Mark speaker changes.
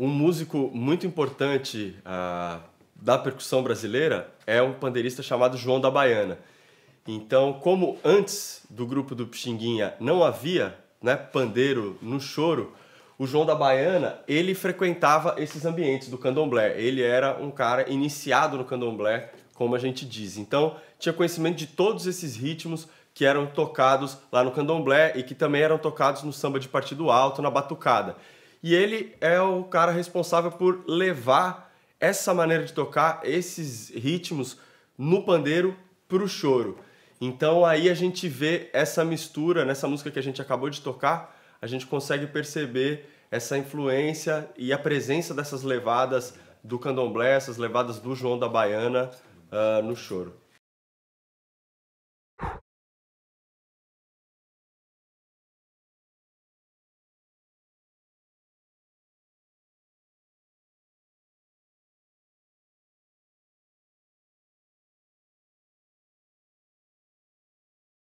Speaker 1: Um músico muito importante uh, da percussão brasileira é um pandeirista chamado João da Baiana. Então, como antes do grupo do Pixinguinha não havia né, pandeiro no choro, o João da Baiana, ele frequentava esses ambientes do candomblé. Ele era um cara iniciado no candomblé, como a gente diz. Então, tinha conhecimento de todos esses ritmos que eram tocados lá no candomblé e que também eram tocados no samba de partido alto, na batucada. E ele é o cara responsável por levar essa maneira de tocar, esses ritmos no pandeiro para o choro. Então aí a gente vê essa mistura nessa música que a gente acabou de tocar, a gente consegue perceber essa influência e a presença dessas levadas do candomblé, essas levadas do João da Baiana uh, no choro.